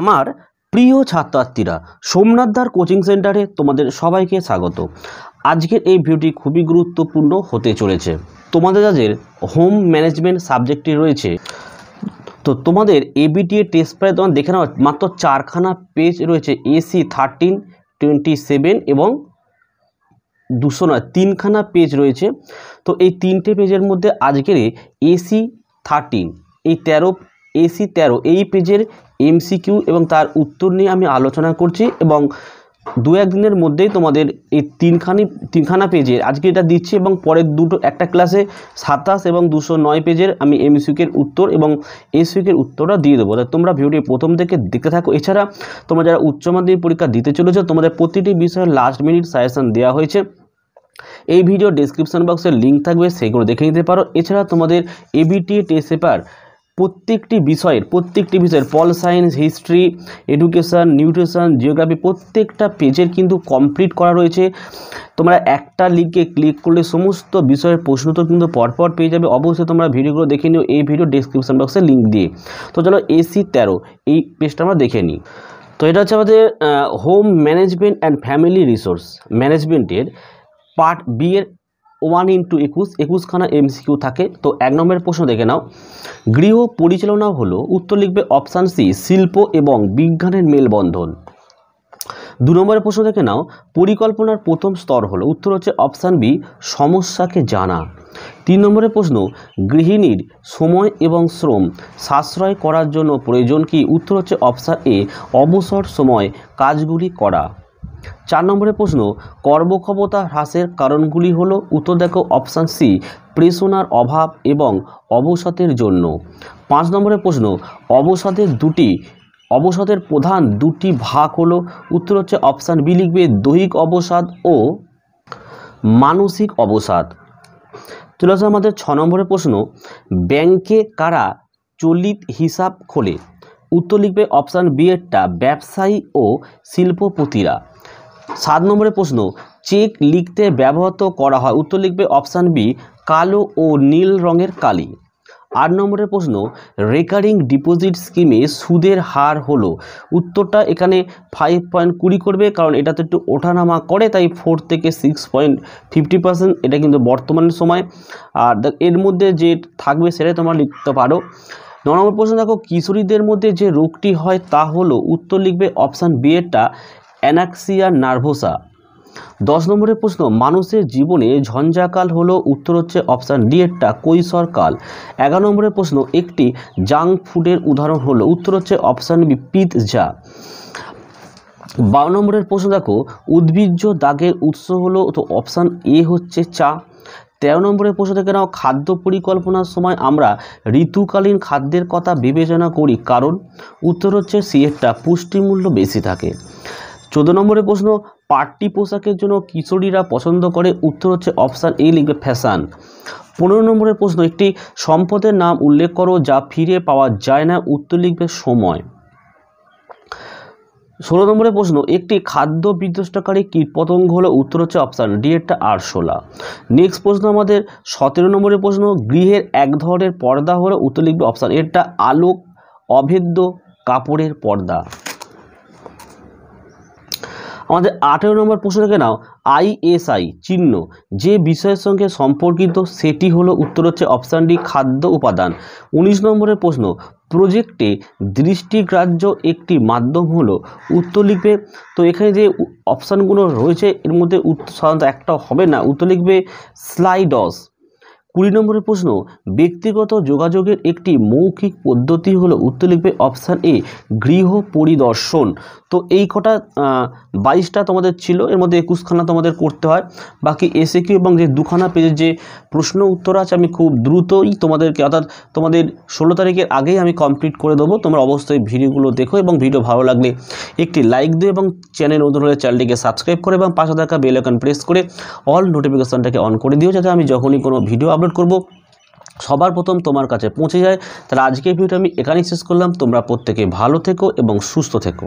আমার প্রিয় ছাত্রার্থীরা সোমনাথদার কোচিং সেন্টারে তোমাদের সবাইকে স্বাগত আজকের এই ভিডিওটি খুবই গুরুত্বপূর্ণ হতে চলেছে তোমাদের যাদের হোম ম্যানেজমেন্ট সাবজেক্টটি রয়েছে তো তোমাদের এবিটিএ টেস্ট প্রায় তোমার দেখে নেওয়া মাত্র চারখানা পেজ রয়েছে এসি থার্টিন টোয়েন্টি সেভেন এবং দুশো নয় তিনখানা পেজ রয়েছে তো এই তিনটে পেজের মধ্যে আজকের এসি থার্টিন এই তেরো এসি তেরো এই পেজের এমসিকিউ এবং তার উত্তর নিয়ে আমি আলোচনা করছি এবং দু একদিনের মধ্যেই তোমাদের এই তিনখানি তিনখানা পেজের আজকে এটা দিচ্ছি এবং পরের দুটো একটা ক্লাসে সাতাশ এবং দুশো নয় পেজের আমি এমসিউকের উত্তর এবং এসিউকের উত্তরটা দিয়ে দেবো তাই তোমরা ভিডিওটি প্রথম থেকে দেখতে থাকো এছাড়া তোমরা যারা উচ্চ মাধ্যমিক পরীক্ষা দিতে চলেছো তোমাদের প্রতিটি বিষয়ে লাস্ট মিনিট সাজেশন দেওয়া হয়েছে এই ভিডিও ডিসক্রিপশন বক্সের লিঙ্ক থাকবে সেগুলো দেখে নিতে পারো এছাড়া তোমাদের এবিটি টেস্ট পেপার প্রত্যেকটি বিষয়ের প্রত্যেকটি বিষয়ের pol science history education nutrition geography প্রত্যেকটা পেজের কিন্তু কমপ্লিট করা রয়েছে তোমরা একটা লিঙ্কে ক্লিক করলে সমস্ত বিষয়ের প্রশ্ন তো কিন্তু পরপর পেয়ে যাবে অবশ্যই তোমরা ভিডিওগুলো দেখে নিও এই ভিডিও ডিসক্রিপশন বক্সে লিঙ্ক দিয়ে তো চলো এসি তেরো এই পেজটা আমরা দেখে নিই তো এটা হচ্ছে আমাদের home management and family resource ম্যানেজমেন্টের পার্ট বি এর ওয়ান ইন্টু একুশ একুশখানা এমসিকিউ থাকে তো এক নম্বরের প্রশ্ন দেখে নাও গৃহ পরিচালনা হলো উত্তর লিখবে অপশান সি শিল্প এবং বিজ্ঞানের মেলবন্ধন দু নম্বরের প্রশ্ন দেখে নাও পরিকল্পনার প্রথম স্তর হলো উত্তর হচ্ছে অপশান বি সমস্যাকে জানা তিন নম্বরের প্রশ্ন গৃহিণীর সময় এবং শ্রম সাশ্রয় করার জন্য প্রয়োজন কি উত্তর হচ্ছে অপশান এ অবসর সময় কাজগুলি করা চার নম্বরের প্রশ্ন কর্মক্ষমতা হ্রাসের কারণগুলি হল উত্তর দেখো অপশান সি প্রেষণার অভাব এবং অবসাদের জন্য পাঁচ নম্বরের প্রশ্ন অবসাদের দুটি অবসাদের প্রধান দুটি ভাগ হলো উত্তর হচ্ছে অপশান বি লিখবে দৈহিক অবসাদ ও মানসিক অবসাদ চলে আসে আমাদের ছ নম্বরের প্রশ্ন ব্যাংকে কারা চলিত হিসাব খোলে উত্তর লিখবে অপশান বি এরটা ব্যবসায়ী ও শিল্পপতিরা সাত নম্বরের প্রশ্ন চেক লিখতে ব্যবহৃত করা হয় উত্তর লিখবে অপশান বি কালো ও নীল রঙের কালি আট নম্বরের প্রশ্ন রেকারিং ডিপোজিট স্কিমে সুদের হার হলো উত্তরটা এখানে ফাইভ পয়েন্ট কুড়ি করবে কারণ এটা তো একটু ওঠানামা করে তাই ফোর থেকে সিক্স পয়েন্ট ফিফটি পার্সেন্ট এটা কিন্তু বর্তমান সময় আর এর মধ্যে যে থাকবে সেটাই তোমরা লিখতে পারো ন নম্বর প্রশ্ন দেখো কিশোরীদের মধ্যে যে রোগটি হয় তা হলো উত্তর লিখবে অপশান বিয়েরটা অ্যানাক্সিয়া নার্ভোসা দশ নম্বরের প্রশ্ন মানুষের জীবনে ঝঞ্ঝাকাল হল উত্তর হচ্ছে অপশান ডি এরটা কাল এগারো নম্বরের প্রশ্ন একটি জাঙ্ক ফুডের উদাহরণ হলো উত্তর হচ্ছে অপশান বি পিৎজা বারো নম্বরের প্রশ্ন দেখো উদ্ভিজ্জ দাগের উৎস হলো তো অপশান এ হচ্ছে চা তেরো নম্বরের প্রশ্ন থেকে নাও খাদ্য পরিকল্পনার সময় আমরা ঋতুকালীন খাদ্যের কথা বিবেচনা করি কারণ উত্তর হচ্ছে সি পুষ্টিমূল্য বেশি থাকে চোদ্দ নম্বরের প্রশ্ন পার্টি পোশাকের জন্য কিশোরীরা পছন্দ করে উত্তর হচ্ছে অপশান এ লিখবে ফ্যাশান পনেরো নম্বরের প্রশ্ন একটি সম্পদের নাম উল্লেখ করো যা ফিরে পাওয়া যায় না উত্তর লিখবে সময় ষোলো নম্বরের প্রশ্ন একটি খাদ্য বিধ্বস্তকারী কীটপতঙ্গ হলো উত্তর হচ্ছে অপশান ডি একটা আরশোলা নেক্সট প্রশ্ন আমাদের সতেরো নম্বরের প্রশ্ন গৃহের এক ধরনের পর্দা হলো উত্তর লিখবে অপশান এটা আলোক অভেদ্য কাপড়ের পর্দা আমাদের আঠেরো নম্বর প্রশ্ন থেকে নাও আইএসআই চিহ্ন যে বিষয়ের সঙ্গে সম্পর্কিত সেটি হলো উত্তর হচ্ছে অপশান ডি খাদ্য উপাদান ১৯ নম্বরের প্রশ্ন প্রজেক্টে দৃষ্টিগ্রাহ্য একটি মাধ্যম হলো উত্তর লিখবে তো এখানে যে অপশানগুলো রয়েছে এর মধ্যে সাধারণত একটা হবে না উত্তর লিখবে স্লাইডস কুড়ি নম্বরের প্রশ্ন ব্যক্তিগত যোগাযোগের একটি মৌখিক পদ্ধতি হলো উত্তর লিখবে অপশান এ গৃহ পরিদর্শন তো এই কটা বাইশটা তোমাদের ছিল এর মধ্যে একুশখানা তোমাদের করতে হয় বাকি এসে কিউ এবং যে দুখানা পেজের যে প্রশ্ন উত্তর আছে আমি খুব দ্রুতই তোমাদেরকে অর্থাৎ তোমাদের ষোলো তারিখের আগেই আমি কমপ্লিট করে দেবো তোমরা অবশ্যই ভিডিওগুলো দেখো এবং ভিডিও ভালো লাগলে একটি লাইক দিও এবং চ্যানেল নতুন হলে চ্যানেলটিকে সাবস্ক্রাইব করে এবং পাশে থাকা বেলকন প্রেস করে অল নোটিফিকেশানটাকে অন করে দিও যাতে আমি যখনই কোনো ভিডিও আপলোড করব সবার প্রথম তোমার কাছে পৌঁছে যায় তাহলে আজকে ভিডিওটা আমি এখানেই শেষ করলাম তোমরা প্রত্যেকে ভালো থেকো এবং সুস্থ থেকো